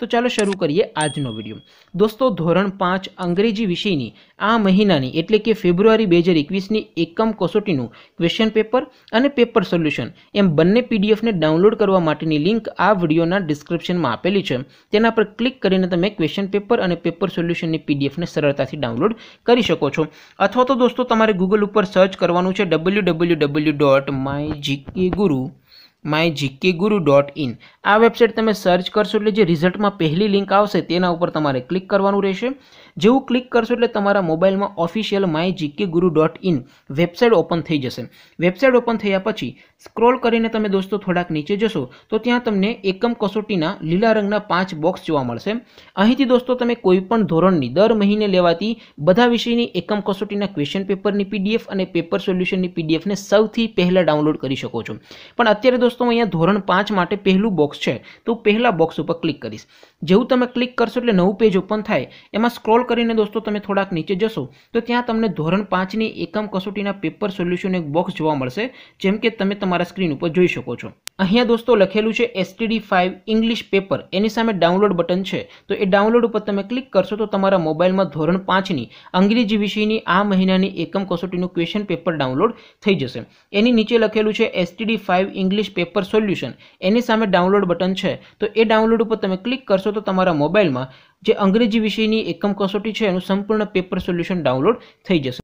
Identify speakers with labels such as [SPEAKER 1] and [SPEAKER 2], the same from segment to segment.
[SPEAKER 1] તો ચાલો શરૂ કરીએ આજનો વિડીયો દોસ્તો ધોરણ પાંચ અંગ્રેજી વિષયની આ મહિનાની એટલે કે ફેબ્રુઆરી બે હજાર એકવીસની એકમ કસોટીનું ક્વેશ્ચન પેપર અને પેપર સોલ્યુશન એમ બંને પીડીએફને ડાઉનલોડ કરવા માટેની લિંક આ વિડીયોના ડિસ્ક્રિપ્શનમાં આપેલી છે તેના પર ક્લિક કરીને તમે ક્વેશ્ચન પેપર અને પેપર સોલ્યુશનની પીડીએફને સરળતાથી ડાઉનલોડ કરી શકો છો અથવા તો દોસ્તો તમારે ગૂગલ ઉપર સર્ચ કરવાનું છે W W W dot my GK Guru my GK Guru dot in આ વેબસાઇટ તમે સર્ચ કરશો એટલે જે રિઝલ્ટમાં પહેલી લિંક આવશે તેના ઉપર તમારે ક્લિક કરવાનું રહેશે જેવું ક્લિક કરશો એટલે તમારા મોબાઈલમાં official my GK Guru dot in website open થઈ જશે વેબસાઇટ ઓપન થયા પછી સ્ક્રોલ કરીને તમે દોસ્તો થોડાક નીચે જશો તો ત્યાં તમને એકમ કસોટીના લીલા રંગના પાંચ બોક્સ જોવા મળશે અહીંથી દોસ્તો તમે કોઈપણ ધોરણની દર મહિને લેવાતી બધા વિષયની એકમ કસોટીના ક્વેશ્ચન પેપરની પીડીએફ અને પેપર સોલ્યુશનની પીડીએફને સૌથી પહેલાં ડાઉનલોડ કરી શકો છો પણ અત્યારે દોસ્તો અહીંયા ધોરણ પાંચ માટે પહેલું બોક્સ છે તો પહેલા બોક્સ ઉપર ક્લિક કરીશ જેવું તમે ક્લિક કરશો એટલે નવું પેજ ઓપન થાય એમાં સ્ક્રોલ સ્ક્રોલ કરીને દોસ્તો તમે થોડાક નીચે જશો તો ત્યાં તમને ધોરણ પાંચની એકમ કસોટીના પેપર સોલ્યુશન એક બોક્સ જોવા મળશે જેમ કે તમે તમારા સ્ક્રીન ઉપર જોઈ શકો છો અહીંયા દોસ્તો લખેલું છે એસટીડી ફાઇવ ઇંગ્લિશ પેપર એની સામે ડાઉનલોડ બટન છે તો એ ડાઉનલોડ ઉપર તમે ક્લિક કરશો તો તમારા મોબાઈલમાં ધોરણ પાંચની અંગ્રેજી વિષયની આ મહિનાની એકમ કસોટીનું ક્વેશ્ચન પેપર ડાઉનલોડ થઈ જશે એની નીચે લખેલું છે STD five English paper solution એની સામે ડાઉનલોડ બટન છે તો એ ડાઉનલોડ ઉપર તમે ક્લિક કરશો તો તમારા મોબાઈલમાં જે અંગ્રેજી વિષયની એકમ કસોટી છે એનું સંપૂર્ણ પેપર સોલ્યુશન ડાઉનલોડ થઈ જશે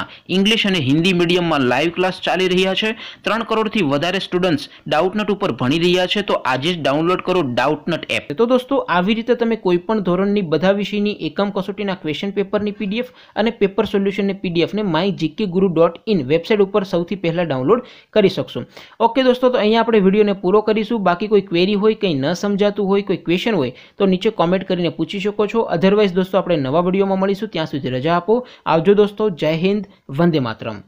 [SPEAKER 1] શાળાઓના ઇંગ્લિશ અને હિન્દી મીડિયમમાં લાઈવ ક્લાસ ચાલી રહ્યા છે ત્રણ કરોડથી વધારે સ્ટુડન્ટ ડાઉટનટ ઉપર ભણી રહ્યા છે તો આજે જ ડાઉનલોડ કરો ડાઉટનટ એપ તો દોસ્તો આવી રીતે તમે કોઈ પણ ધોરણની બધા વિષયની એકમ કસોટીના ક્વેશ્ચન પેપરની પીડીએફ અને પેપર સોલ્યુશનની પીડીએફને my GK Guru dot in website ઉપર સૌથી પહેલાં ડાઉનલોડ કરી શકશો ઓકે દોસ્તો તો અહીંયા આપણે વિડીયોને પૂરો કરીશું બાકી કોઈ ક્વેરી હોય કંઈ ન સમજાતું હોય કોઈ ક્વેશ્ચન હોય તો નીચે કોમેન્ટ કરીને પૂછી શકો છો અધરવાઇઝ દોસ્તો આપણે નવા વિડીયોમાં મળીશું ત્યાં સુધી રજા આપો આવજો દોસ્તો જય હિન્દ વંદે માતરમ